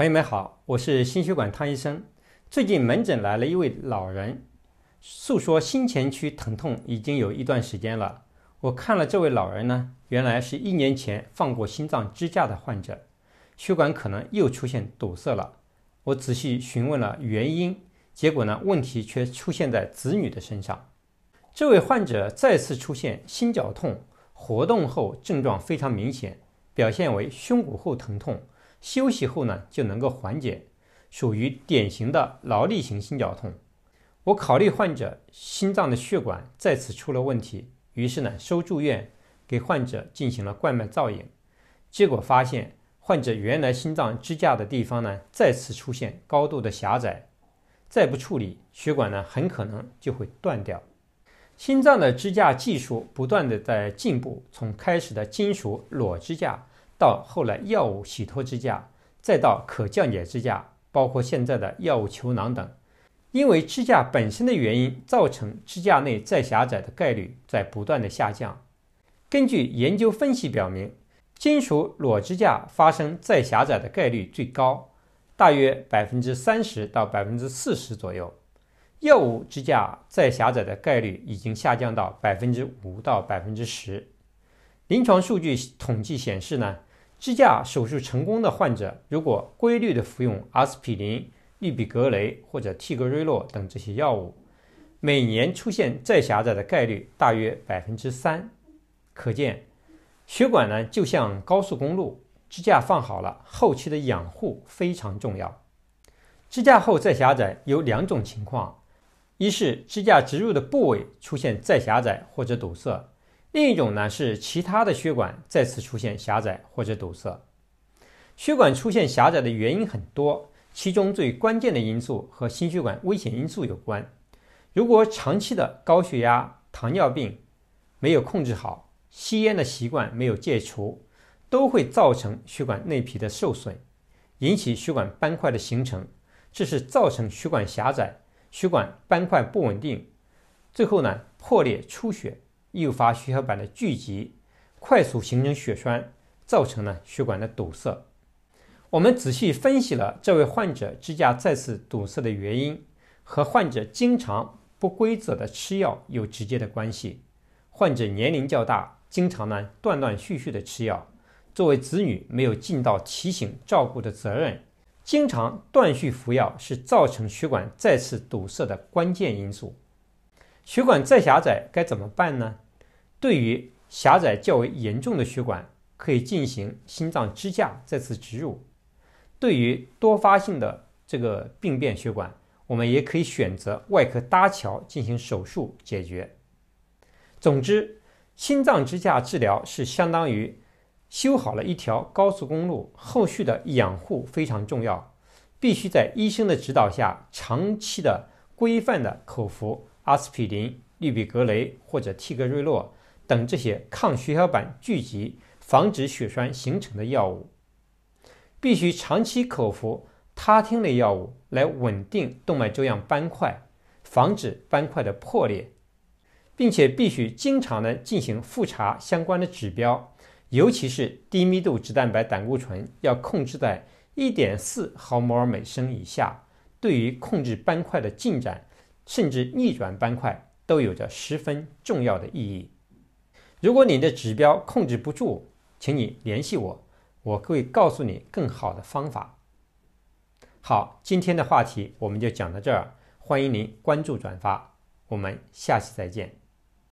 朋友们好，我是心血管汤医生。最近门诊来了一位老人，诉说心前区疼痛已经有一段时间了。我看了这位老人呢，原来是一年前放过心脏支架的患者，血管可能又出现堵塞了。我仔细询问了原因，结果呢，问题却出现在子女的身上。这位患者再次出现心绞痛，活动后症状非常明显，表现为胸骨后疼痛。休息后呢，就能够缓解，属于典型的劳力型心绞痛。我考虑患者心脏的血管再次出了问题，于是呢收住院，给患者进行了冠脉造影，结果发现患者原来心脏支架的地方呢再次出现高度的狭窄，再不处理血管呢很可能就会断掉。心脏的支架技术不断的在进步，从开始的金属裸支架。到后来，药物洗脱支架，再到可降解支架，包括现在的药物球囊等，因为支架本身的原因，造成支架内再狭窄的概率在不断的下降。根据研究分析表明，金属裸支架发生再狭窄的概率最高，大约百分之三十到百分之四十左右。药物支架再狭窄的概率已经下降到百分之五到百分之十。临床数据统计显示呢。支架手术成功的患者，如果规律的服用阿司匹林、氯吡格雷或者替格瑞洛等这些药物，每年出现再狭窄的概率大约百分之三。可见，血管呢就像高速公路，支架放好了，后期的养护非常重要。支架后再狭窄有两种情况，一是支架植入的部位出现再狭窄或者堵塞。另一种呢是其他的血管再次出现狭窄或者堵塞。血管出现狭窄的原因很多，其中最关键的因素和心血管危险因素有关。如果长期的高血压、糖尿病没有控制好，吸烟的习惯没有戒除，都会造成血管内皮的受损，引起血管斑块的形成，这是造成血管狭窄、血管斑块不稳定，最后呢破裂出血。诱发血小板的聚集，快速形成血栓，造成了血管的堵塞。我们仔细分析了这位患者支架再次堵塞的原因，和患者经常不规则的吃药有直接的关系。患者年龄较大，经常呢断断续续的吃药。作为子女，没有尽到提醒照顾的责任，经常断续服药是造成血管再次堵塞的关键因素。血管再狭窄该怎么办呢？对于狭窄较为严重的血管，可以进行心脏支架再次植入；对于多发性的这个病变血管，我们也可以选择外科搭桥进行手术解决。总之，心脏支架治疗是相当于修好了一条高速公路，后续的养护非常重要，必须在医生的指导下长期的规范的口服。阿司匹林、氯吡格雷或者替格瑞洛等这些抗血小板聚集、防止血栓形成的药物，必须长期口服他汀类药物来稳定动脉粥样斑块，防止斑块的破裂，并且必须经常的进行复查相关的指标，尤其是低密度脂蛋白胆固醇要控制在1.4毫摩尔每升以下，对于控制斑块的进展。甚至逆转斑块都有着十分重要的意义。如果你的指标控制不住，请你联系我，我会告诉你更好的方法。好，今天的话题我们就讲到这儿，欢迎您关注转发，我们下期再见。